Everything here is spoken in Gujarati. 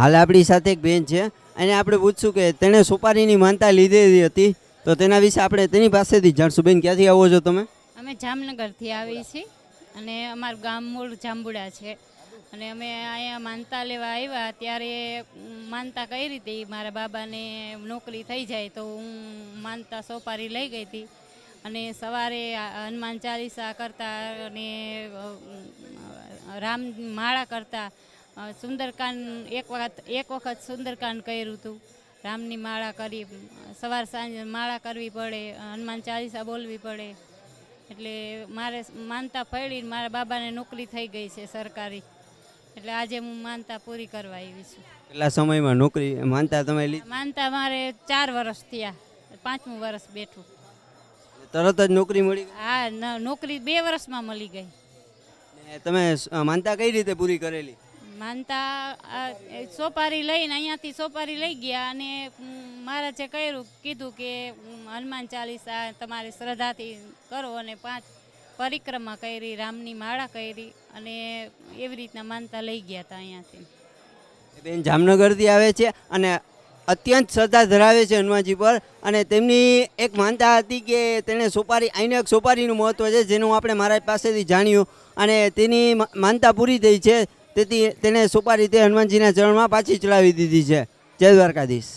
હાલ આપણી સાથે એક બેન છે અને આપણે પૂછશું કે તેણે સુપારીની માનતા લીધેલી હતી તો તેના વિશે આપણે તેની પાસેથી જાણશું બેન ક્યાંથી આવો છો તમે અમે જામનગરથી આવી છીએ અને અમારું ગામ મૂળ જાંબુડા છે અને અમે અહીંયા માનતા લેવા આવ્યા ત્યારે માનતા કઈ રીતે મારા બાબાને નોકરી થઈ જાય તો હું માનતા સોપારી લઈ ગઈ હતી અને સવારે હનુમાન ચાલીસા કરતા અને રામ માળા કરતા સુંદરકાંડ એક વખત એક વખત સુંદરકાંડ કર્યું હતું રામની માળા કરી સવાર સાંજ માળા કરવી પડે હનુમાન ચાલીસા બોલવી પડે એટલે મારે માનતા પડી મારા બાબાને નોકરી થઈ ગઈ છે સરકારી એટલે આજે હું માનતા પૂરી કરવા આવી છું કેટલા સમયમાં નોકરી માનતા તમે માનતા મારે ચાર વર્ષ થયા પાંચમું વર્ષ બેઠું તરત જ નોકરી મળી હા નોકરી બે વર્ષમાં મળી ગઈ તમે માનતા કઈ રીતે પૂરી કરેલી માનતા સોપારી લઈને અહીંયાથી સોપારી લઈ ગયા અને મહારાજે કર્યું કીધું કે હનુમાન ચાલીસા તમારી શ્રદ્ધાથી કરો અને પાંચ પરિક્રમા કરી રામની માળા કરી અને એવી રીતના માનતા લઈ ગયા હતા અહીંયાથી બેન જામનગરથી આવે છે અને અત્યંત શ્રદ્ધા ધરાવે છે હનુમાનજી પર અને તેમની એક માનતા હતી કે તેણે સોપારી અહીંને એક સોપારીનું મહત્ત્વ છે જેનું આપણે મહારાજ પાસેથી જાણ્યું અને તેની માનતા પૂરી થઈ છે તેથી તેને સુપારી તે હનુમાનજીના ચરણમાં પાછી ચડાવી દીધી છે જય દ્વારકાધીશ